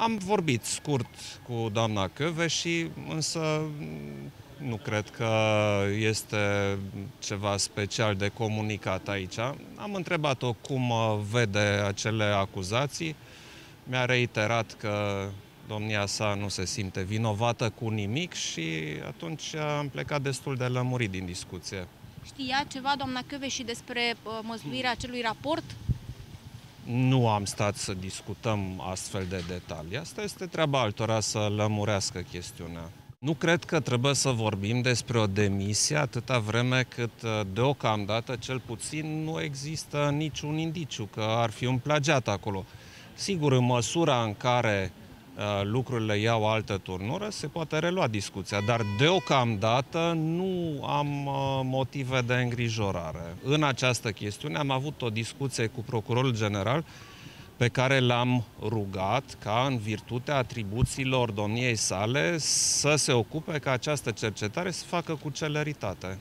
Am vorbit scurt cu doamna Căve și însă nu cred că este ceva special de comunicat aici. Am întrebat-o cum vede acele acuzații. Mi-a reiterat că domnia sa nu se simte vinovată cu nimic și atunci am plecat destul de lămurit din discuție. Știa ceva doamna Căve și despre uh, măzluirea acelui raport? nu am stat să discutăm astfel de detalii. Asta este treaba altora să lămurească chestiunea. Nu cred că trebuie să vorbim despre o demisie atâta vreme cât uh, deocamdată, cel puțin, nu există niciun indiciu că ar fi un plagiat acolo. Sigur, în măsura în care Uh, lucrurile iau altă turnură, se poate relua discuția, dar deocamdată nu am uh, motive de îngrijorare. În această chestiune am avut o discuție cu procurorul general pe care l-am rugat ca, în virtutea atribuțiilor domniei sale, să se ocupe ca această cercetare să facă cu celeritate.